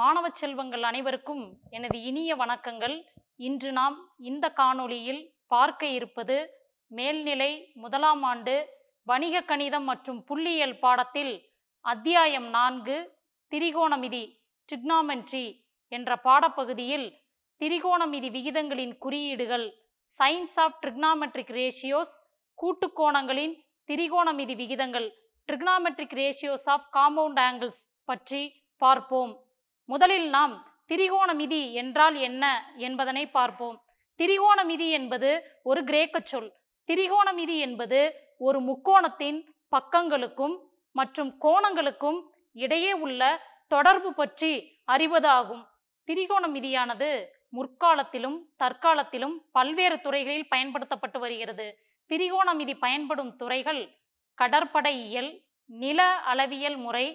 மாணவ செல்வங்கள் அனைவருக்கும் எனது இனிய வணக்கங்கள் இன்று நாம் இந்த காணொளியில் பார்க்க இருப்பது மேல்நிலை முதலாம் ஆண்டு வணிக கணிதம் மற்றும் புள்ளியியல் பாடத்தில் அத்தியாயம் நான்கு திரிகோணமிதி ட்ரிக்னாமென்ட்ரி என்ற பாடப்பகுதியில் திரிகோணமிதி விகிதங்களின் குறியீடுகள் சயின்ஸ் ஆஃப் ட்ரிக்னாமெட்ரிக் ரேஷியோஸ் கூட்டுக்கோணங்களின் திரிகோணமிதி விகிதங்கள் trigonometric ratios of compound angles பற்றி பார்ப்போம் முதலில் நாம் திரிகோண மிதி என்றால் என்ன என்பதனை பார்ப்போம் திரிகோண மிதி என்பது ஒரு கிரேக்க சொல் திரிகோண மிதி என்பது ஒரு முக்கோணத்தின் பக்கங்களுக்கும் மற்றும் கோணங்களுக்கும் இடையே உள்ள தொடர்பு பற்றி அறிவதாகும் திரிகோண மிதியானது முற்காலத்திலும் தற்காலத்திலும் பல்வேறு துறைகளில் பயன்படுத்தப்பட்டு வருகிறது திரிகோண மிதி பயன்படும் துறைகள் கடற்படையியல் நில அளவியல் முறை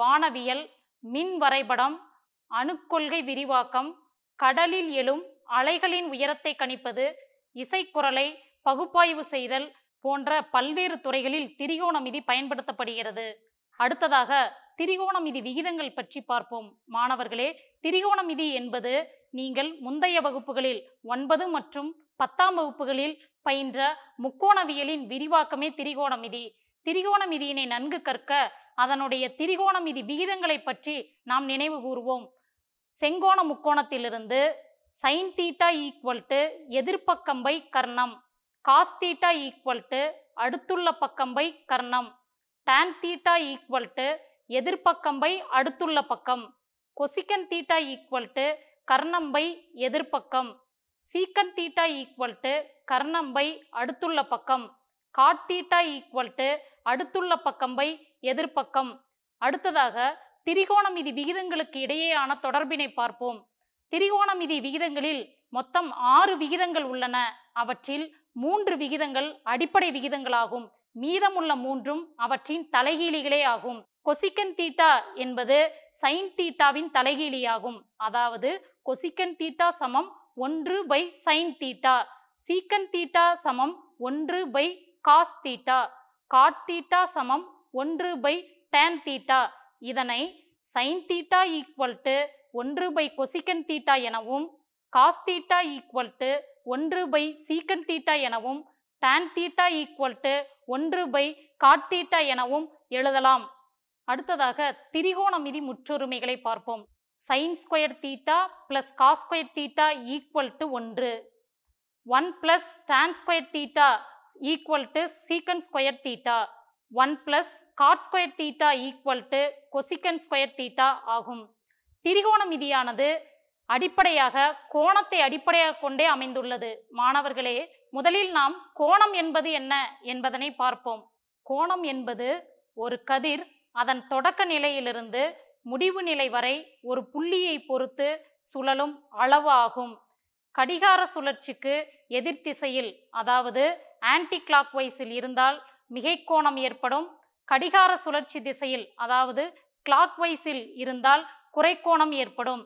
வானவியல் மின் வரைபடம் அணுக்கொள்கை விரிவாக்கம் கடலில் எழும் அலைகளின் உயரத்தை கணிப்பது இசைக்குரலை பகுப்பாய்வு செய்தல் போன்ற பல்வேறு துறைகளில் திரிகோணமிதி பயன்படுத்தப்படுகிறது அடுத்ததாக திரிகோணமிதி விகிதங்கள் பற்றி பார்ப்போம் மாணவர்களே திரிகோணமிதி என்பது நீங்கள் முந்தைய வகுப்புகளில் ஒன்பது மற்றும் பத்தாம் வகுப்புகளில் பயின்ற முக்கோணவியலின் விரிவாக்கமே திரிகோணமிதி திரிகோணமிதியினை நன்கு கற்க அதனுடைய திரிகோணமிதி விகிதங்களை பற்றி நாம் நினைவு கூறுவோம் செங்கோண முக்கோணத்திலிருந்து சைன் தீட்டா ஈக்குவல் டு எதிர்ப்பக்கம் பை கர்ணம் காஸ் தீட்டா ஈக்குவல் டு அடுத்துள்ள பக்கம் பை கர்ணம் டேன் தீட்டா ஈக்குவல் டு எதிர்ப்பக்கம் பை அடுத்துள்ள பக்கம் கொசிக்கன் தீட்டா ஈக்குவல் டு கர்ணம் பை எதிர்ப்பக்கம் சீக்கன் தீட்டா ஈக்குவல் டு கர்ணம் பை அடுத்துள்ள பக்கம் காட் தீட்டா ஈக்குவல் டு அடுத்துள்ள பக்கம் பை எதிர்ப்பக்கம் அடுத்ததாக திரிகோணமிதி விகிதங்களுக்கு இடையேயான தொடர்பினை பார்ப்போம் திரிகோணமிதி விகிதங்களில் மொத்தம் ஆறு விகிதங்கள் உள்ளன அவற்றில் மூன்று விகிதங்கள் அடிப்படை விகிதங்களாகும் மீதமுள்ள மூன்றும் அவற்றின் தலைகீழிகளே ஆகும் கொசிக்கன் தீட்டா என்பது சைன் தீட்டாவின் தலைகீழியாகும் அதாவது கொசிக்கன் தீட்டா சமம் ஒன்று by sine theta secant theta சமம் ஒன்று by cos theta cot theta சமம் ஒன்று பை டேன் தீட்டா இதனை சைன் தீட்டா ஈக்குவல் டு ஒன்று பை கொசிக்கன் தீட்டா எனவும் காஸ் தீட்டா ஈக்குவல் டு ஒன்று பை சீக்கன் தீட்டா எனவும் டேன் தீட்டா ஈக்குவல் டு ஒன்று பை காட் தீட்டா எனவும் எழுதலாம் அடுத்ததாக திரிகோணமிதி முற்றுரிமைகளை பார்ப்போம் sine square theta plus cos square theta equal to ஒன்று one plus tan square theta equal to secant square theta one plus cot square theta equal to cosecant square theta ஆகும் இதியானது அடிப்படையாக கோணத்தை அடிப்படையாக கொண்டே அமைந்துள்ளது மாணவர்களே முதலில் நாம் கோணம் என்பது என்ன என்பதனை பார்ப்போம் கோணம் என்பது ஒரு கதிர் அதன் தொடக்க நிலையிலிருந்து முடிவு நிலை வரை ஒரு புள்ளியை பொறுத்து சுழலும் அளவு ஆகும் கடிகார சுழற்சிக்கு எதிர்த்திசையில் அதாவது ஆன்டி கிளாக் வைஸில் இருந்தால் மிகைக்கோணம் ஏற்படும் கடிகார சுழற்சி திசையில் அதாவது கிளாக் வைஸில் இருந்தால் குறைக்கோணம் ஏற்படும்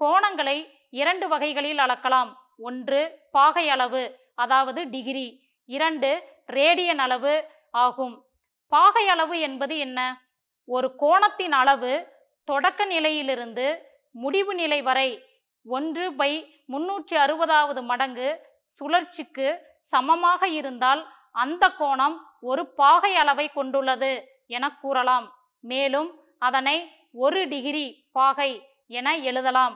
கோணங்களை இரண்டு வகைகளில் அளக்கலாம் ஒன்று பாகை அளவு அதாவது டிகிரி இரண்டு ரேடியன் அளவு ஆகும் பாகை அளவு என்பது என்ன ஒரு கோணத்தின் அளவு தொடக்க நிலையிலிருந்து முடிவு நிலை வரை ஒன்று பை முன்னூற்றி அறுபதாவது மடங்கு சுழற்சிக்கு சமமாக இருந்தால் அந்த கோணம் ஒரு பாகை அளவை கொண்டுள்ளது என கூறலாம் மேலும் அதனை ஒரு டிகிரி பாகை என எழுதலாம்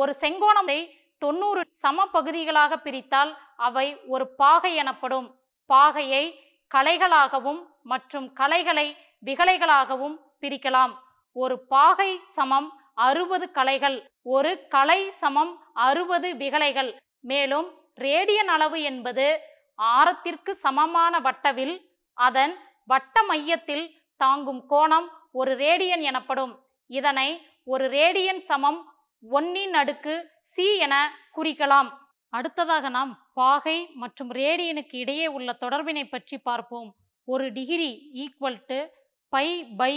ஒரு செங்கோணத்தை தொண்ணூறு சம பகுதிகளாக பிரித்தால் அவை ஒரு பாகை எனப்படும் பாகையை கலைகளாகவும் மற்றும் கலைகளை விகலைகளாகவும் பிரிக்கலாம் ஒரு பாகை சமம் அறுபது கலைகள் ஒரு கலை சமம் அறுபது விகலைகள் மேலும் ரேடியன் அளவு என்பது ஆரத்திற்கு சமமான வட்டவில் அதன் வட்ட மையத்தில் தாங்கும் கோணம் ஒரு ரேடியன் எனப்படும் இதனை ஒரு ரேடியன் சமம் ஒன்னின் அடுக்கு சி என குறிக்கலாம் அடுத்ததாக நாம் பாகை மற்றும் ரேடியனுக்கு இடையே உள்ள தொடர்பினை பற்றி பார்ப்போம் ஒரு degree equal to pi pi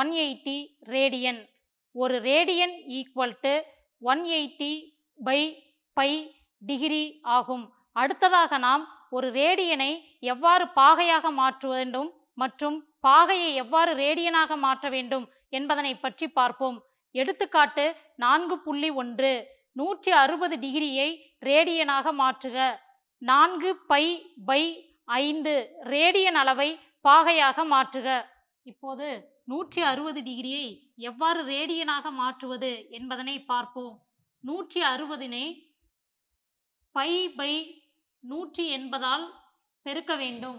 one eighty radian ஒரு radian equal to one eighty pi pi degree ஆகும் அடுத்ததாக நாம் ஒரு ரேடியனை எவ்வாறு பாகையாக மாற்ற வேண்டும் மற்றும் பாகையை எவ்வாறு ரேடியனாக மாற்ற வேண்டும் என்பதனை பற்றி பார்ப்போம் எடுத்துக்காட்டு நான்கு புள்ளி ஒன்று நூற்றி அறுபது டிகிரியை ரேடியனாக மாற்றுக நான்கு பை பை ஐந்து ரேடியன் அளவை பாகையாக மாற்றுக இப்போது நூற்றி அறுபது டிகிரியை எவ்வாறு ரேடியனாக மாற்றுவது என்பதனை பார்ப்போம் நூற்றி அறுபதினை பை பை நூற்றி எண்பதால் பெருக்க வேண்டும்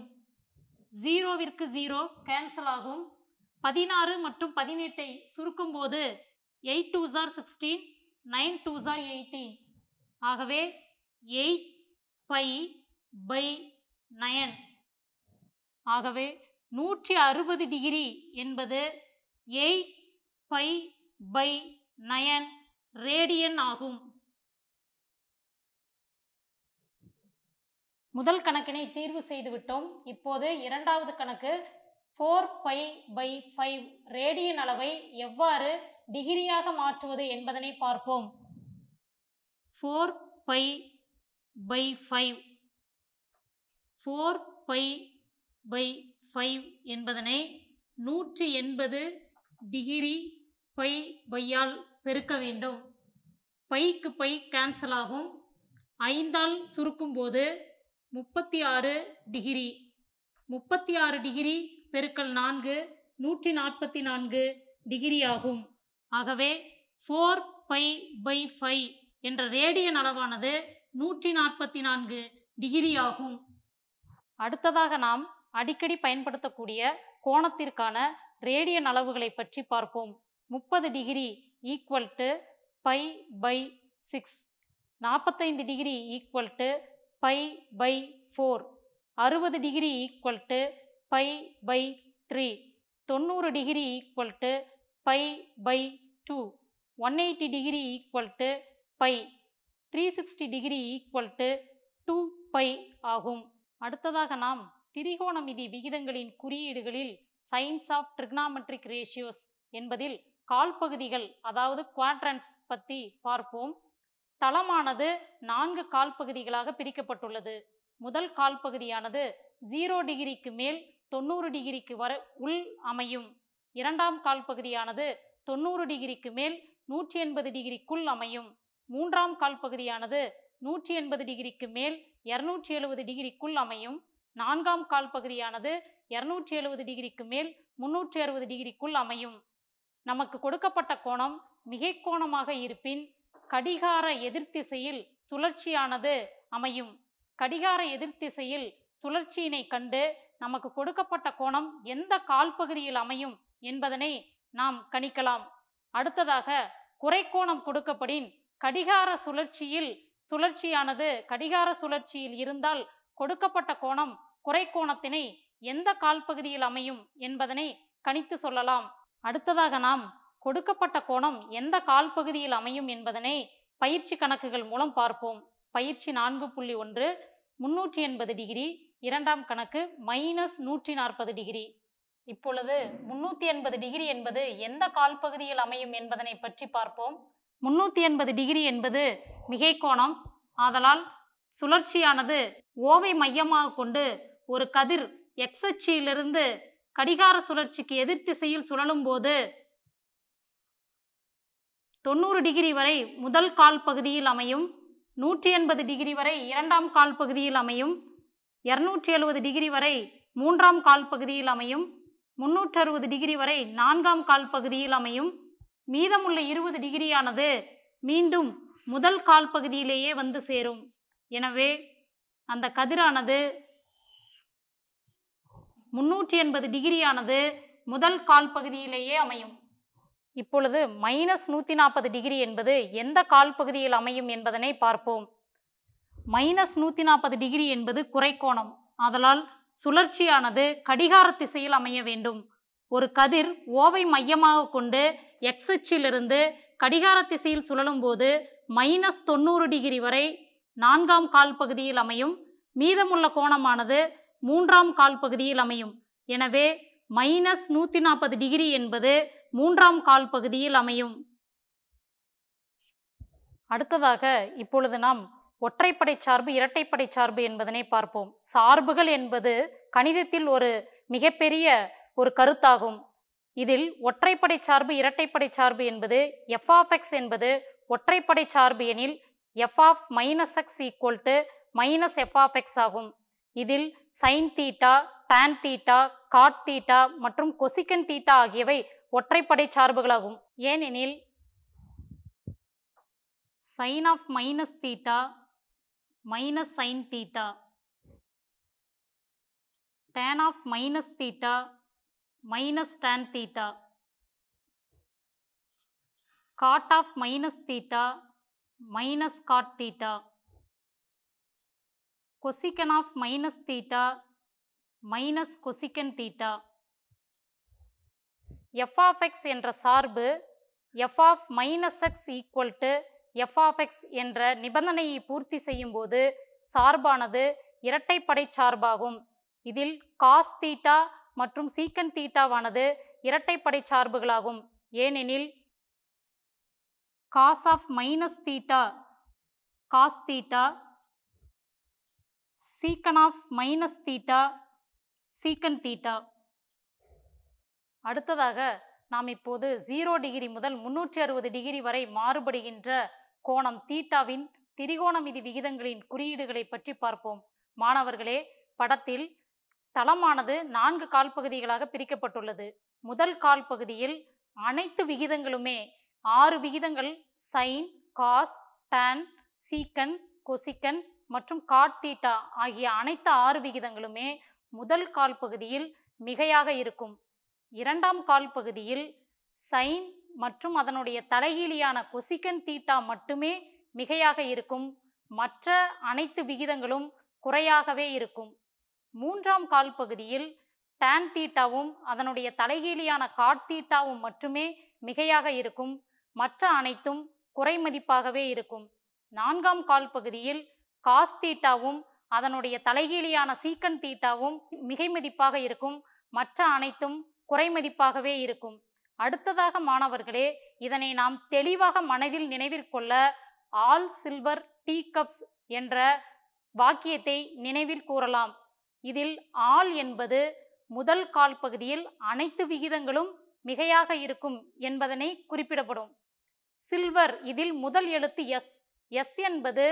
ஜீரோவிற்கு ஜீரோ கேன்சல் ஆகும் பதினாறு மற்றும் பதினெட்டை சுருக்கும் போது எயிட் டூ ஜார் சிக்ஸ்டீன் நைன் டூ ஜார் எயிட்டீன் ஆகவே எயிட் பை பை நயன் ஆகவே நூற்றி அறுபது டிகிரி என்பது eight pi by nine radian ஆகும் முதல் கணக்கினை தீர்வு செய்துவிட்டோம் இப்போது இரண்டாவது கணக்கு four pi by five radian அளவை எவ்வாறு டிகிரியாக மாற்றுவது என்பதனை பார்ப்போம் four pi by five four pi by five என்பதனை நூற்றி எண்பது டிகிரி பை பையால் பெருக்க வேண்டும் பைக்கு பை கேன்சல் ஆகும் ஐந்தால் சுருக்கும்போது முப்பத்தி ஆறு டிகிரி முப்பத்தி ஆறு டிகிரி பெருக்கல் நான்கு நூற்றி நாற்பத்தி நான்கு டிகிரி ஆகும் ஆகவே ஃபோர் பை பை ஃபை என்ற ரேடியன் அளவானது நூற்றி நாற்பத்தி நான்கு டிகிரி ஆகும் அடுத்ததாக நாம் அடிக்கடி பயன்படுத்தக்கூடிய கோணத்திற்கான ரேடியன் அளவுகளை பற்றி பார்ப்போம் முப்பது degree equal to pi by six நாற்பத்தைந்து degree equal to pi by four அறுபது degree equal to pi by three தொண்ணூறு degree equal to pi by two one eighty degree equal to pi three sixty degree equal to two pi ஆகும் அடுத்ததாக நாம் திரிகோணமிதி விகிதங்களின் குறியீடுகளில் science of trigonometric ratios என்பதில் கால்பகுதிகள் அதாவது quatrains பற்றி பார்ப்போம் தளமானது நான்கு கால் பகுதிகளாக பிரிக்கப்பட்டுள்ளது முதல் கால் பகுதியானது ஜீரோ டிகிரிக்கு மேல் தொண்ணூறு டிகிரிக்கு வர உள் அமையும் இரண்டாம் கால் பகுதியானது தொண்ணூறு டிகிரிக்கு மேல் நூற்றி எண்பது டிகிரிக்குள் அமையும் மூன்றாம் கால் பகுதியானது நூற்றி எண்பது டிகிரிக்கு மேல் இருநூற்றி எழுபது டிகிரிக்குள் அமையும் நான்காம் கால் பகுதியானது எழுபது டிகிரிக்கு மேல் முன்னூற்றி அறுபது டிகிரிக்குள் அமையும் நமக்கு கொடுக்கப்பட்ட கோணம் மிகை கோணமாக இருப்பின் கடிகார எதிர்த்திசையில் சுழற்சியானது அமையும் கடிகார எதிர்த்திசையில் சுழற்சியினை கண்டு நமக்கு கொடுக்கப்பட்ட கோணம் எந்த கால்பகுதியில் அமையும் என்பதனை நாம் கணிக்கலாம் அடுத்ததாக குறைக்கோணம் கொடுக்கப்படின் கடிகார சுழற்சியில் சுழற்சியானது கடிகார சுழற்சியில் இருந்தால் கொடுக்கப்பட்ட கோணம் குறைக்கோணத்தினை எந்த கால்பகுதியில் அமையும் என்பதனை கணித்து சொல்லலாம் அடுத்ததாக நாம் கொடுக்கப்பட்ட கோணம் எந்த கால் பகுதியில் அமையும் என்பதனை பயிற்சி கணக்குகள் மூலம் பார்ப்போம் பயிற்சி நான்கு புள்ளி ஒன்று முன்னூற்றி எண்பது டிகிரி இரண்டாம் கணக்கு மைனஸ் நூற்றி நாற்பது டிகிரி இப்பொழுது முன்னூற்றி எண்பது டிகிரி என்பது எந்த கால் பகுதியில் அமையும் என்பதனை பற்றி பார்ப்போம் முன்னூற்றி எண்பது டிகிரி என்பது மிகை கோணம் ஆதலால் சுழற்சியானது ஓவை மையமாக கொண்டு ஒரு கதிர் எக்ஸச்சியிலிருந்து கடிகார சுழற்சிக்கு எதிர் திசையில் சுழலும் போது தொண்ணூறு டிகிரி வரை முதல் கால் பகுதியில் அமையும் நூற்றி எண்பது டிகிரி வரை இரண்டாம் கால் பகுதியில் அமையும் இரநூற்றி எழுபது டிகிரி வரை மூன்றாம் கால் பகுதியில் அமையும் முன்னூற்றறுபது டிகிரி வரை நான்காம் கால் பகுதியில் அமையும் மீதமுள்ள இருபது டிகிரியானது மீண்டும் முதல் கால் பகுதியிலேயே வந்து சேரும் எனவே அந்த கதிரானது முன்னூற்றி எண்பது டிகிரியானது முதல் கால் பகுதியிலேயே அமையும் இப்பொழுது மைனஸ் நூற்றி நாற்பது டிகிரி என்பது எந்த கால் பகுதியில் அமையும் என்பதனை பார்ப்போம் மைனஸ் நூற்றி நாற்பது டிகிரி என்பது குறைக்கோணம் அதனால் சுழற்சியானது கடிகார திசையில் அமைய வேண்டும் ஒரு கதிர் ஓவை மையமாக கொண்டு எக்ஸ் கடிகார திசையில் சுழலும் போது மைனஸ் தொண்ணூறு டிகிரி வரை நான்காம் கால் பகுதியில் அமையும் மீதமுள்ள கோணமானது மூன்றாம் கால் பகுதியில் அமையும் எனவே மைனஸ் நூற்றி நாற்பது டிகிரி என்பது மூன்றாம் கால் பகுதியில் அமையும் அடுத்ததாக இப்பொழுது நாம் ஒற்றைப்படை சார்பு இரட்டைப்படை சார்பு என்பதனை பார்ப்போம் சார்புகள் என்பது கணிதத்தில் ஒரு மிகப்பெரிய ஒரு கருத்தாகும் இதில் ஒற்றைப்படை சார்பு இரட்டைப்படை சார்பு என்பது எஃப் ஆஃப் எக்ஸ் என்பது ஒற்றைப்படை சார்பு எனில் f of minus x equal to minus f of x ஆகும் இதில் sine theta tan theta cot theta மற்றும் கொசிக்கன் தீட்டா ஆகியவை ஒற்றைப்படை சார்புகளாகும் ஏனெனில் sine of minus theta minus sine theta tan of minus theta minus tan theta cot of minus theta minus cot theta cosecant of minus theta minus cosecant theta f of x என்ற சார்பு f of minus x equal to f of x என்ற நிபந்தனையை பூர்த்தி செய்யும் போது சார்பானது இரட்டைப்படை சார்பாகும் இதில் காஸ் தீட்டா மற்றும் சீக்கன் தீட்டாவானது இரட்டைப்படை சார்புகளாகும் ஏனெனில் cos of minus theta cos theta secant of minus theta secant theta அடுத்ததாக நாம் இப்போது ஜீரோ டிகிரி முதல் முன்னூற்றி அறுபது டிகிரி வரை மாறுபடுகின்ற கோணம் தீட்டாவின் திரிகோணமிதி விகிதங்களின் குறியீடுகளை பற்றி பார்ப்போம் மாணவர்களே படத்தில் தளமானது நான்கு கால்பகுதிகளாக பிரிக்கப்பட்டுள்ளது முதல் கால்பகுதியில் அனைத்து விகிதங்களுமே ஆறு விகிதங்கள் சைன் காஸ் டேன் சீக்கன் கொசிக்கன் மற்றும் காட் தீட்டா ஆகிய அனைத்து ஆறு விகிதங்களுமே முதல் கால் பகுதியில் மிகையாக இருக்கும் இரண்டாம் கால் பகுதியில் சைன் மற்றும் அதனுடைய தலைகீழியான கொசிக்கன் தீட்டா மட்டுமே மிகையாக இருக்கும் மற்ற அனைத்து விகிதங்களும் குறையாகவே இருக்கும் மூன்றாம் கால் பகுதியில் டேன் தீட்டாவும் அதனுடைய தலைகீழியான காட் தீட்டாவும் மட்டுமே மிகையாக இருக்கும் மற்ற அனைத்தும் குறைமதிப்பாகவே இருக்கும் நான்காம் கால் பகுதியில் காஸ் தீட்டாவும் அதனுடைய தலைகீழியான சீக்கன் தீட்டாவும் மிகை மதிப்பாக இருக்கும் மற்ற அனைத்தும் குறைமதிப்பாகவே இருக்கும் அடுத்ததாக மாணவர்களே இதனை நாம் தெளிவாக மனதில் நினைவிற்கொள்ள ஆல் சில்வர் டீ கப்ஸ் என்ற வாக்கியத்தை நினைவில் கூறலாம் இதில் ஆல் என்பது முதல் கால் பகுதியில் அனைத்து விகிதங்களும் மிகையாக இருக்கும் என்பதனை குறிப்பிடப்படும் சில்வர் இதில் முதல் எழுத்து எஸ் எஸ் என்பது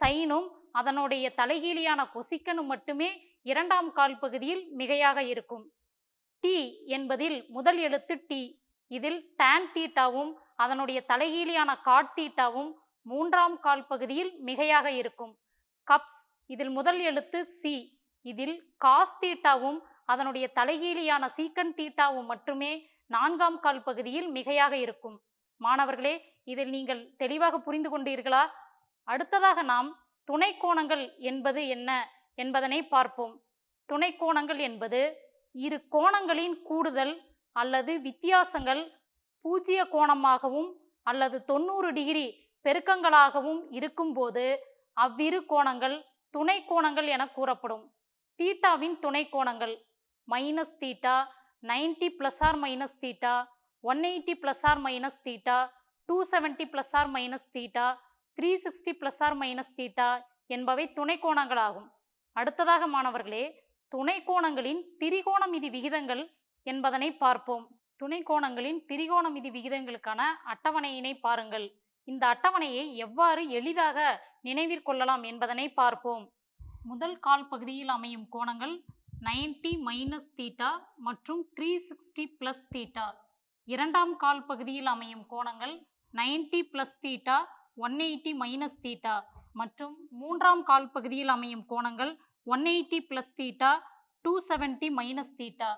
சைனும் அதனுடைய தலைகீழியான கொசிக்கனு மட்டுமே இரண்டாம் கால் பகுதியில் மிகையாக இருக்கும் டி என்பதில் முதல் எழுத்து டி இதில் டேன் தீட்டாவும் அதனுடைய தலைகீழியான காட்தீட்டாவும் மூன்றாம் கால் பகுதியில் மிகையாக இருக்கும் கப்ஸ் இதில் முதல் எழுத்து சி இதில் காஸ் தீட்டாவும் அதனுடைய தலைகீழியான சீக்கன் தீட்டாவும் மட்டுமே நான்காம் கால் பகுதியில் மிகையாக இருக்கும் மாணவர்களே இதில் நீங்கள் தெளிவாக புரிந்து கொண்டீர்களா அடுத்ததாக நாம் துணைக்கோணங்கள் என்பது என்ன என்பதனை பார்ப்போம் துணைக்கோணங்கள் என்பது இரு கோணங்களின் கூடுதல் அல்லது வித்தியாசங்கள் பூஜ்ஜிய கோணமாகவும் அல்லது தொண்ணூறு டிகிரி பெருக்கங்களாகவும் இருக்கும்போது அவ்விரு கோணங்கள் துணை கோணங்கள் என கூறப்படும் தீட்டாவின் துணை கோணங்கள் minus theta ninety plus or minus theta one eighty plus or minus theta two seventy plus or minus theta three sixty plus or minus theta என்பவை துணை கோணங்களாகும் அடுத்ததாக மாணவர்களே துணை கோணங்களின் திரிகோண விகிதங்கள் என்பதனை பார்ப்போம் துணை கோணங்களின் திரிகோண விகிதங்களுக்கான அட்டவணையினை பாருங்கள் இந்த அட்டவணையை எவ்வாறு எளிதாக நினைவிற்கொள்ளலாம் என்பதனை பார்ப்போம் முதல் கால் பகுதியில் அமையும் கோணங்கள் நைன்டி மைனஸ் தீட்டா மற்றும் த்ரீ சிக்ஸ்டி ப்ளஸ் தீட்டா இரண்டாம் கால் பகுதியில் அமையும் கோணங்கள் ninety plus theta one eighty minus theta மற்றும் மூன்றாம் கால் பகுதியில் அமையும் கோணங்கள் one eighty plus theta two seventy minus theta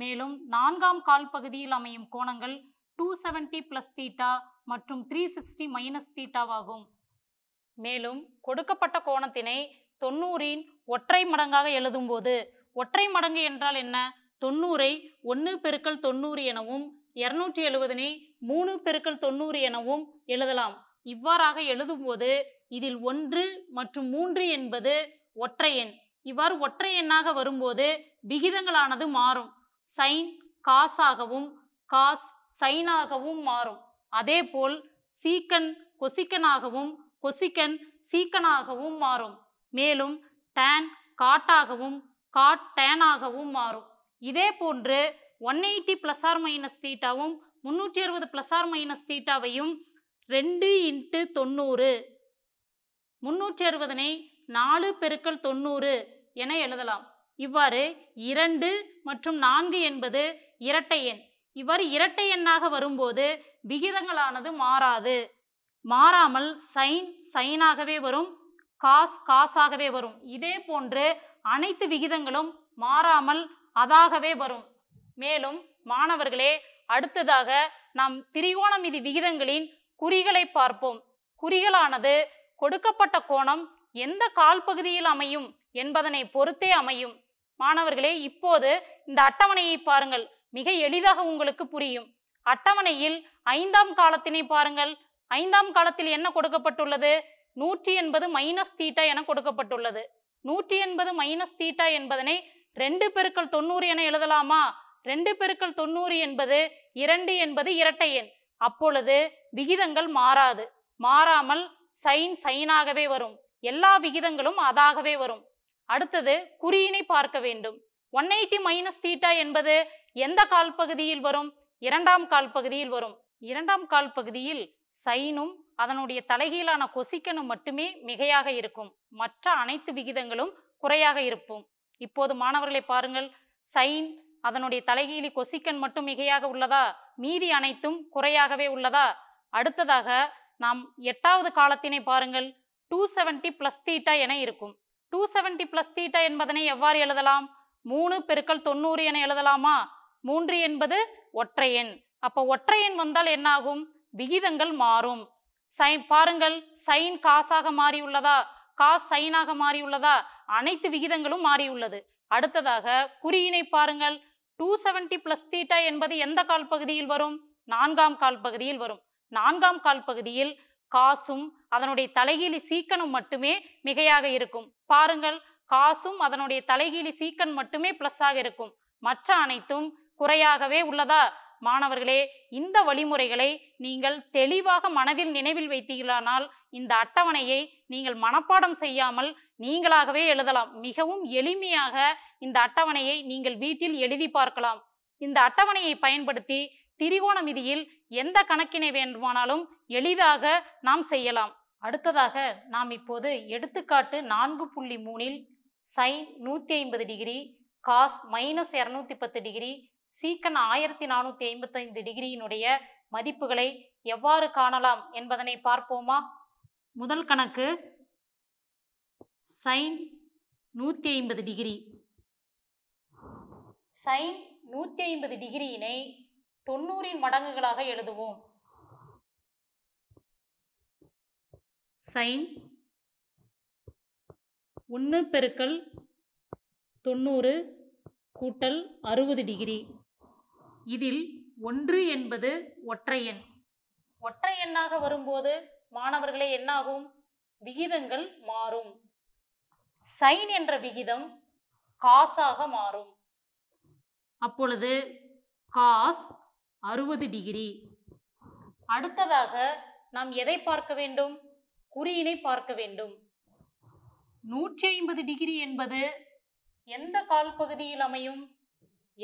மேலும் நான்காம் கால் பகுதியில் அமையும் கோணங்கள் டூ செவன்ட்டி பிளஸ் தீட்டா மற்றும் த்ரீ சிக்ஸ்டி மைனஸ் தீட்டாவாகும் மேலும் கொடுக்கப்பட்ட கோணத்தினை தொண்ணூறின் ஒற்றை மடங்காக எழுதும்போது ஒற்றை மடங்கு என்றால் என்ன தொண்ணூறை ஒன்று பெருக்கல் தொண்ணூறு எனவும் இரநூற்றி எழுபதனை மூணு பெருக்கல் தொண்ணூறு எனவும் எழுதலாம் இவ்வாறாக எழுதும் போது இதில் ஒன்று மற்றும் மூன்று என்பது ஒற்றை எண் இவ்வாறு ஒற்றை எண்ணாக வரும்போது விகிதங்களானது மாறும் சைன் காசாகவும் காஸ் சைனாகவும் மாறும் அதேபோல் சீக்கன் கொசிக்கனாகவும் கொசிக்கன் சீக்கனாகவும் மாறும் மேலும் டேன் காட்டாகவும் காட் டேனாகவும் மாறும் இதே போன்று one eighty plus or minus தீட்டாவும் முன்னூற்றி அறுபது ப்ளஸ் ஆர் மைனஸ் தீட்டாவையும் ரெண்டு இன்ட்டு தொண்ணூறு முன்னூற்றி அறுபதனை நாலு பெருக்கல் தொண்ணூறு என எழுதலாம் இவ்வாறு இரண்டு மற்றும் நான்கு என்பது இரட்டை எண் இவ்வாறு இரட்டை எண்ணாக வரும்போது விகிதங்களானது மாறாது மாறாமல் சைன் சைனாகவே வரும் காஸ் காசாகவே வரும் இதே போன்று அனைத்து விகிதங்களும் மாறாமல் அதாகவே வரும் மேலும் மாணவர்களே அடுத்ததாக நாம் திரிகோணமிதி விகிதங்களின் குறிகளை பார்ப்போம் குறிகளானது கொடுக்கப்பட்ட கோணம் எந்த கால் பகுதியில் அமையும் என்பதனை பொறுத்தே அமையும் மாணவர்களே இப்போது இந்த அட்டவணையை பாருங்கள் மிக எளிதாக உங்களுக்கு புரியும் அட்டவணையில் ஐந்தாம் காலத்தினை பாருங்கள் ஐந்தாம் காலத்தில் என்ன கொடுக்கப்பட்டுள்ளது நூற்றி எண்பது மைனஸ் தீட்டா என கொடுக்கப்பட்டுள்ளது நூற்றி எண்பது மைனஸ் தீட்டா என்பதனை ரெண்டு பெருக்கள் தொண்ணூறு என எழுதலாமா ரெண்டு பெருக்கள் தொண்ணூறு என்பது இரண்டு என்பது இரட்டை எண் அப்பொழுது விகிதங்கள் மாறாது மாறாமல் சைன் சைனாகவே வரும் எல்லா விகிதங்களும் அதாகவே வரும் அடுத்தது குறியினை பார்க்க வேண்டும் ஒன் எயிட்டி மைனஸ் தீட்டா என்பது எந்த கால் பகுதியில் வரும் இரண்டாம் கால் பகுதியில் வரும் இரண்டாம் கால் பகுதியில் சைனும் அதனுடைய தலைகீழான கொசிக்கனும் மட்டுமே மிகையாக இருக்கும் மற்ற அனைத்து விகிதங்களும் குறையாக இருக்கும் இப்போது மாணவர்களை பாருங்கள் சைன் அதனுடைய தலைகீழி கொசிக்கன் மட்டும் மிகையாக உள்ளதா மீதி அனைத்தும் குறையாகவே உள்ளதா அடுத்ததாக நாம் எட்டாவது காலத்தினை பாருங்கள் டூ செவன்டி பிளஸ் தீட்டா என இருக்கும் டூ செவன்டி பிளஸ் தீட்டா என்பதனை எவ்வாறு எழுதலாம் மூணு பெருக்கள் தொண்ணூறு என எழுதலாமா மூன்று என்பது ஒற்றை எண் அப்போ ஒற்றை எண் வந்தால் என்னாகும் விகிதங்கள் மாறும் சை பாருங்கள் சைன் காசாக மாறியுள்ளதா காஸ் சைனாக மாறியுள்ளதா அனைத்து விகிதங்களும் மாறியுள்ளது அடுத்ததாக குறியினை பாருங்கள் டூ செவன்டி பிளஸ் தீட்டா என்பது எந்த கால் பகுதியில் வரும் நான்காம் கால் பகுதியில் வரும் நான்காம் கால் பகுதியில் காசும் அதனுடைய தலைகீழி சீக்கனும் மட்டுமே மிகையாக இருக்கும் பாருங்கள் காசும் அதனுடைய தலைகீழி சீக்கன் மட்டுமே ப்ளஸ்ஸாக இருக்கும் மற்ற அனைத்தும் குறையாகவே உள்ளதா மாணவர்களே இந்த வழிமுறைகளை நீங்கள் தெளிவாக மனதில் நினைவில் வைத்தீர்களானால் இந்த அட்டவணையை நீங்கள் மனப்பாடம் செய்யாமல் நீங்களாகவே எழுதலாம் மிகவும் எளிமையாக இந்த அட்டவணையை நீங்கள் வீட்டில் எழுதி பார்க்கலாம் இந்த அட்டவணையை பயன்படுத்தி திரிகோண மிதியில் எந்த கணக்கினை வேண்டுமானாலும் எளிதாக நாம் செய்யலாம் அடுத்ததாக நாம் இப்போது எடுத்துக்காட்டு நான்கு புள்ளி மூணில் சைன் நூற்றி ஐம்பது டிகிரி காஸ் மைனஸ் இரநூத்தி பத்து டிகிரி சீக்கன் ஆயிரத்தி நானூற்றி ஐம்பத்தைந்து டிகிரியினுடைய மதிப்புகளை எவ்வாறு காணலாம் என்பதனை பார்ப்போமா முதல் கணக்கு சைன் நூற்றி ஐம்பது டிகிரி சைன் நூற்றி ஐம்பது டிகிரியினை தொண்ணூறின் மடங்குகளாக எழுதுவோம் சைன் ஒன்று பெருக்கல் தொண்ணூறு கூட்டல் அறுபது டிகிரி இதில் ஒன்று என்பது ஒற்றை எண்ணாக வரும்போது மாணவர்களே என்னாகும் விகிதங்கள் மாறும் சைன் என்ற விகிதம் காசாக மாறும் அப்பொழுது காஸ் அறுபது டிகிரி அடுத்ததாக நாம் எதை பார்க்க வேண்டும் குறியினை பார்க்க வேண்டும் நூற்றி ஐம்பது டிகிரி என்பது எந்த கால் பகுதியில் அமையும்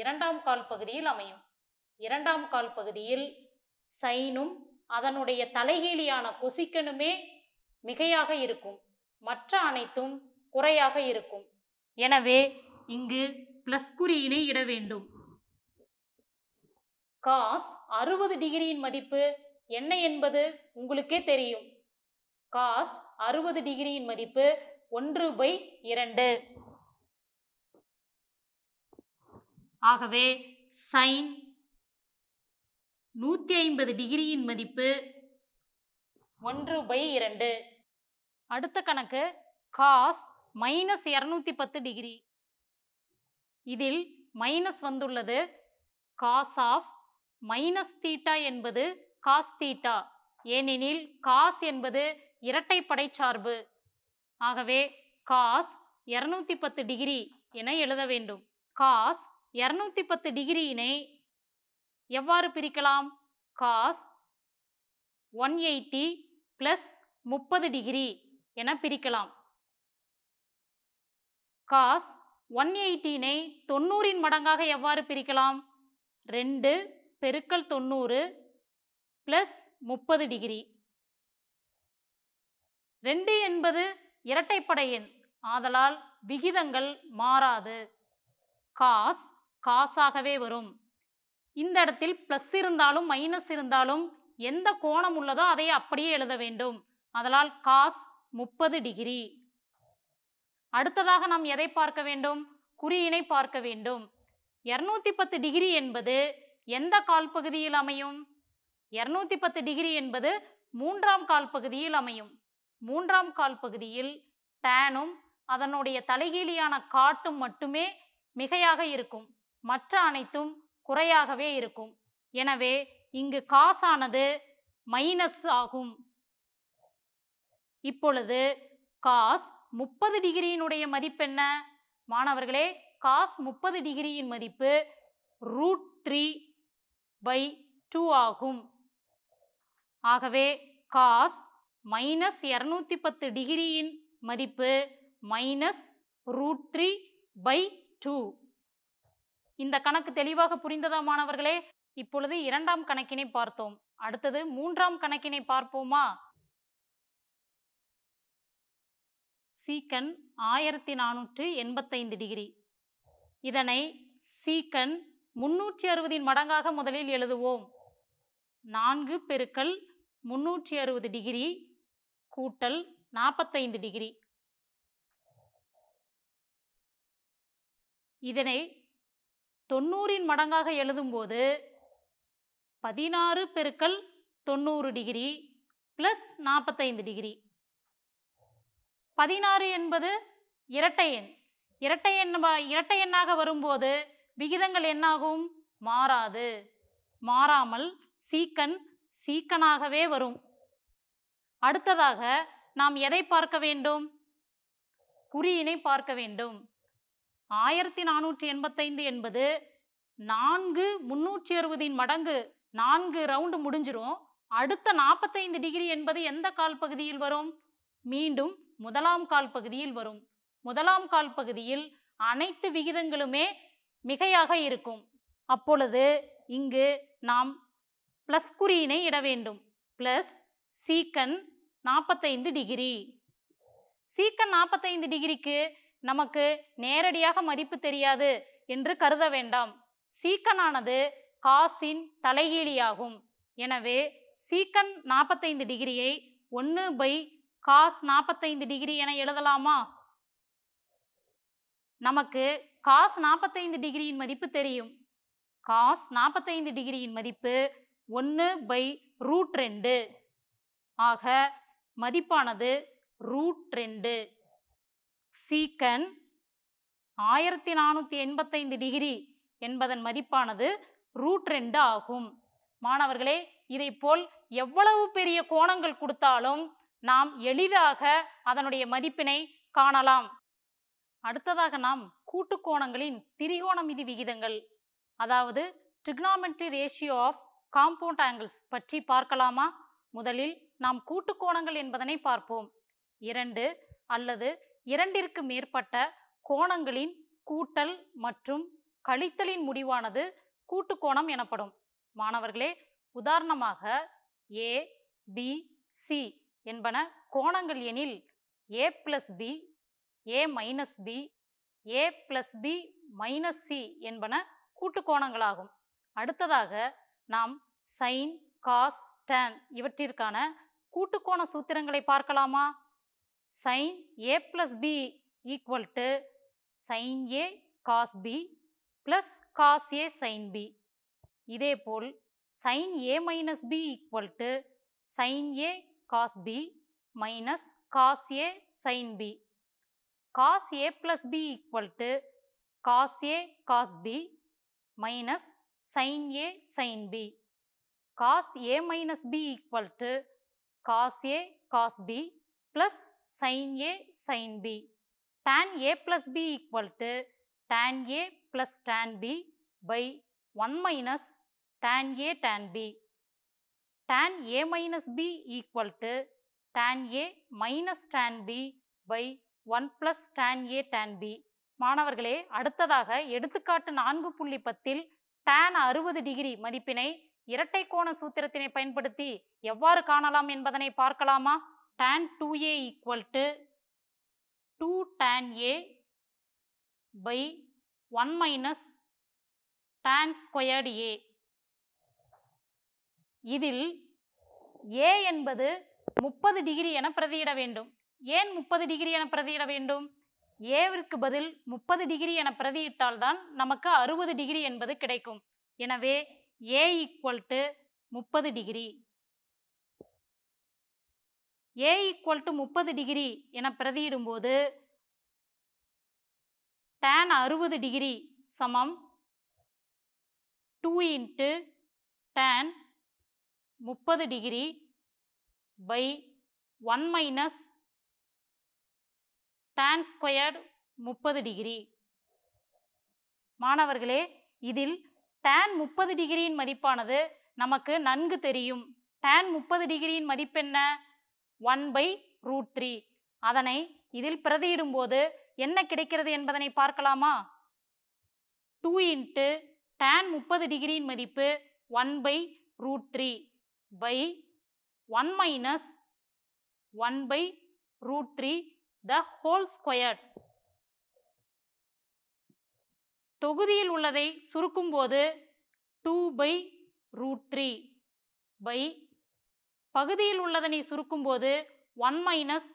இரண்டாம் கால் பகுதியில் அமையும் இரண்டாம் கால் பகுதியில் சைனும் அதனுடைய தலைகீழியான கொசிக்கனுமே மிகையாக இருக்கும் மற்ற அனைத்தும் குறையாக இருக்கும் எனவே இங்கு பிளஸ் குறியினை இட வேண்டும் காஸ் அறுபது டிகிரியின் மதிப்பு என்ன என்பது உங்களுக்கே தெரியும் காஸ் அறுபது டிகிரியின் மதிப்பு ஒன்று பை இரண்டு ஆகவே சைன் நூற்றி ஐம்பது டிகிரியின் மதிப்பு ஒன்று பை இரண்டு அடுத்த கணக்கு காஸ் மைனஸ் இரநூத்தி பத்து டிகிரி இதில் மைனஸ் வந்துள்ளது காஸ் ஆஃப் மைனஸ் தீட்டா என்பது காஸ் தீட்டா ஏனெனில் காஸ் என்பது இரட்டைப்படை சார்பு ஆகவே காஸ் இரநூத்தி பத்து டிகிரி என எழுத வேண்டும் காஸ் இரநூத்தி பத்து டிகிரியினை எவ்வாறு பிரிக்கலாம் காஸ் ஒன் எயிட்டி பிளஸ் முப்பது டிகிரி என பிரிக்கலாம் காஸ் ஒன் எயிட்டீனை தொண்ணூறின் மடங்காக எவ்வாறு பிரிக்கலாம் ரெண்டு பெருக்கல் தொண்ணூறு பிளஸ் முப்பது டிகிரி ரெண்டு என்பது இரட்டைப்படை எண் ஆதலால் விகிதங்கள் மாறாது காஸ் காசாகவே வரும் இந்த இடத்தில் ப்ளஸ் இருந்தாலும் மைனஸ் இருந்தாலும் எந்த கோணம் உள்ளதோ அதை அப்படியே எழுத வேண்டும் அதனால் காஸ் முப்பது டிகிரி அடுத்ததாக நாம் எதை பார்க்க வேண்டும் குறியினை பார்க்க வேண்டும் இரநூத்தி பத்து டிகிரி என்பது எந்த கால் பகுதியில் அமையும் இரநூத்தி பத்து டிகிரி என்பது மூன்றாம் கால் பகுதியில் அமையும் மூன்றாம் கால் பகுதியில் டேனும் அதனுடைய தலைகீழியான காட்டும் மட்டுமே மிகையாக இருக்கும் மற்ற அனைத்தும் குறையாகவே இருக்கும் எனவே இங்கு காசானது மைனஸ் ஆகும் இப்பொழுது காஸ் முப்பது டிகிரியினுடைய மதிப்பு என்ன மாணவர்களே காஸ் முப்பது டிகிரியின் மதிப்பு ரூட் த்ரீ பை டூ ஆகும் ஆகவே காஸ் மைனஸ் இரநூத்தி பத்து டிகிரியின் மதிப்பு minus root three by two இந்த கணக்கு தெளிவாக புரிந்ததா மாணவர்களே இப்பொழுது இரண்டாம் கணக்கினை பார்த்தோம் அடுத்தது மூன்றாம் கணக்கினை பார்ப்போமா சீக்கன் ஆயிரத்தி நானூற்றி எண்பத்தைந்து டிகிரி இதனை சீக்கன் முன்னூற்றி அறுபதின் மடங்காக முதலில் எழுதுவோம் நான்கு பெருக்கல் முன்னூற்றி அறுபது டிகிரி கூட்டல் நாற்பத்தைந்து டிகிரி இதனை தொண்ணூறின் மடங்காக எழுதும்போது பதினாறு பெருக்கல் தொண்ணூறு டிகிரி ப்ளஸ் நாற்பத்தைந்து டிகிரி பதினாறு என்பது இரட்டை எண் இரட்டை எண் இரட்டை எண்ணாக வரும்போது விகிதங்கள் என்னாகும் மாறாது மாறாமல் சீக்கன் சீக்கனாகவே வரும் அடுத்ததாக நாம் எதை பார்க்க வேண்டும் குறியினை பார்க்க வேண்டும் ஆயிரத்தி நானூற்றி எண்பத்தைந்து என்பது நான்கு முன்னூற்றி அறுபதின் மடங்கு நான்கு ரவுண்டு முடிஞ்சிரும் அடுத்த நாற்பத்தைந்து டிகிரி என்பது எந்த கால் பகுதியில் வரும் மீண்டும் முதலாம் கால் பகுதியில் வரும் முதலாம் கால் பகுதியில் அனைத்து விகிதங்களுமே மிகையாக இருக்கும் அப்பொழுது இங்கு நாம் ப்ளஸ் குறியினை இட வேண்டும் ப்ளஸ் சீக்கன் நாற்பத்தைந்து டிகிரி சீக்கன் நாற்பத்தைந்து டிகிரிக்கு நமக்கு நேரடியாக மதிப்பு தெரியாது என்று கருத வேண்டாம் சீக்கனானது காசின் தலைகீழியாகும் எனவே சீக்கன் நாற்பத்தைந்து டிகிரியை ஒன்று பை காஸ் நாற்பத்தைந்து டிகிரி என எழுதலாமா நமக்கு காஸ் நாற்பத்தைந்து டிகிரியின் மதிப்பு தெரியும் காஸ் நாற்பத்தைந்து டிகிரியின் மதிப்பு ஒன்று பை ரூட் ரெண்டு ஆக மதிப்பானது ரூட் ரெண்டு சீக்கன் ஆயிரத்தி நானூற்றி எண்பத்தைந்து டிகிரி என்பதன் மதிப்பானது ரூட் ரெண்டு ஆகும் மாணவர்களே போல் எவ்வளவு பெரிய கோணங்கள் கொடுத்தாலும் நாம் எளிதாக அதனுடைய மதிப்பினை காணலாம் அடுத்ததாக நாம் கூட்டு கோணங்களின் திரிகோணமிதி விகிதங்கள் அதாவது trigonometry ratio of compound angles பற்றி பார்க்கலாமா முதலில் நாம் கூட்டு கோணங்கள் என்பதனை பார்ப்போம் இரண்டு அல்லது இரண்டிற்கு மேற்பட்ட கோணங்களின் கூட்டல் மற்றும் கழித்தலின் முடிவானது கூட்டு கோணம் எனப்படும் மாணவர்களே உதாரணமாக ஏ பி சி என்பன கோணங்கள் எனில் A plus B A minus B A plus B minus C என்பன கூட்டு கோணங்களாகும் அடுத்ததாக நாம் சைன் காஸ் டேன் இவற்றிற்கான கூட்டுக்கோண சூத்திரங்களை பார்க்கலாமா sin a plus b equal to sin a cos b plus cos a sin b. இதேபோல் sin a minus b equal to sin a cos b minus cos a sin b. cos a plus b equal to cos a cos b minus sin a sin b. cos a minus b equal to cos a cos b plus sin A sin B. tan A plus B equal to tan A plus tan B by 1 minus tan A tan B. tan A minus B equal to tan A minus tan B by 1 plus tan A tan B. மாணவர்களே அடுத்ததாக எடுத்துக்காட்டு நான்கு புள்ளி பத்தில் tan அறுபது degree மதிப்பினை இரட்டை கோண சூத்திரத்தினை பயன்படுத்தி எவ்வாறு காணலாம் என்பதனை பார்க்கலாமா tan 2a equal to 2 tan a by 1 minus tan squared a. இதில் a என்பது முப்பது டிகிரி என பிரதியிட வேண்டும் ஏன் முப்பது டிகிரி என பிரதியிட வேண்டும் ஏவிற்கு பதில் முப்பது டிகிரி என பிரதியிட்டால்தான் நமக்கு அறுபது டிகிரி என்பது கிடைக்கும் எனவே ஏ ஈக்குவல் டு முப்பது டிகிரி ஏ ஈக்குவல் டு முப்பது டிகிரி என பிரதியிடும்போது டேன் அறுபது டிகிரி சமம் டூ இன்ட்டு டேன் முப்பது degree by one minus tan squared முப்பது டிகிரி மாணவர்களே இதில் டேன் முப்பது டிகிரியின் மதிப்பானது நமக்கு நன்கு தெரியும் டேன் முப்பது டிகிரியின் மதிப்பென்ன ஒன் பை ரூட் த்ரீ அதனை இதில் பிரதியிடும்போது என்ன கிடைக்கிறது என்பதனை பார்க்கலாமா டூ இன்ட்டு டேன் முப்பது டிகிரியின் மதிப்பு one by root three by one minus one by root three the whole square தொகுதியில் உள்ளதை சுருக்கும்போது two by root three by பகுதியில் உள்ளதனை சுருக்கும்போது one minus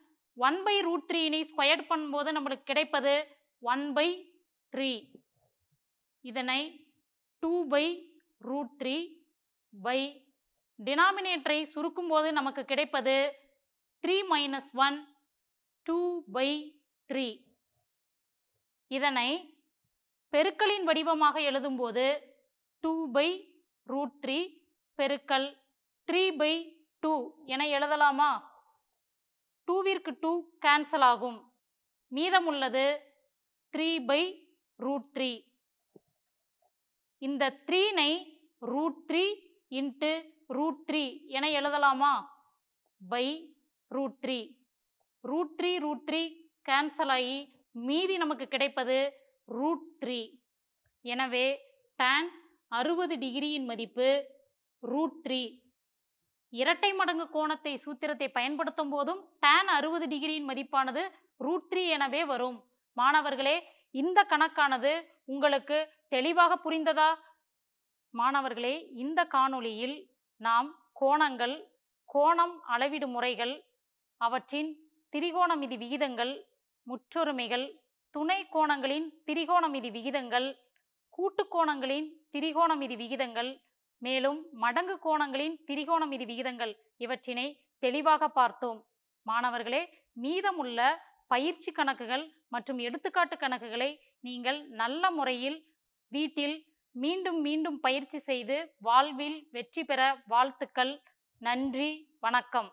one by root த்ரீனை ஸ்கொயர் பண்ணும்போது நம்மளுக்கு கிடைப்பது ஒன் பை த்ரீ இதனை two by root three by டினாமினேட்டரை சுருக்கும்போது நமக்கு கிடைப்பது three minus one two by three இதனை பெருக்களின் வடிவமாக எழுதும்போது டூ பை ரூட் த்ரீ பெருக்கல் த்ரீ பை டூ என எழுதலாமா டூவிற்கு டூ கேன்சல் ஆகும் மீதமுள்ளது த்ரீ பை ரூட் த்ரீ இந்த த்ரீனை root three into root three என எழுதலாமா by root three root three root three cancel ஆகி மீதி நமக்கு கிடைப்பது ரூட் த்ரீ எனவே டேன் அறுபது டிகிரியின் மதிப்பு ரூட் த்ரீ இரட்டை மடங்கு கோணத்தை சூத்திரத்தை பயன்படுத்தும் போதும் டேன் அறுபது டிகிரியின் மதிப்பானது ரூட் த்ரீ எனவே வரும் மாணவர்களே இந்த கணக்கானது உங்களுக்கு தெளிவாக புரிந்ததா மாணவர்களே இந்த காணொளியில் நாம் கோணங்கள் கோணம் அளவிடும் முறைகள் அவற்றின் திரிகோணமிதி விகிதங்கள் முற்றொருமைகள் துணை கோணங்களின் திரிகோணமிதி விகிதங்கள் கூட்டுக்கோணங்களின் திரிகோணமிதி விகிதங்கள் மேலும் மடங்கு கோணங்களின் திரிகோண மிதி விகிதங்கள் இவற்றினை தெளிவாக பார்த்தோம் மாணவர்களே மீதமுள்ள பயிற்சி கணக்குகள் மற்றும் எடுத்துக்காட்டு கணக்குகளை நீங்கள் நல்ல முறையில் வீட்டில் மீண்டும் மீண்டும் பயிற்சி செய்து வாழ்வில் வெற்றி பெற வாழ்த்துக்கள் நன்றி வணக்கம்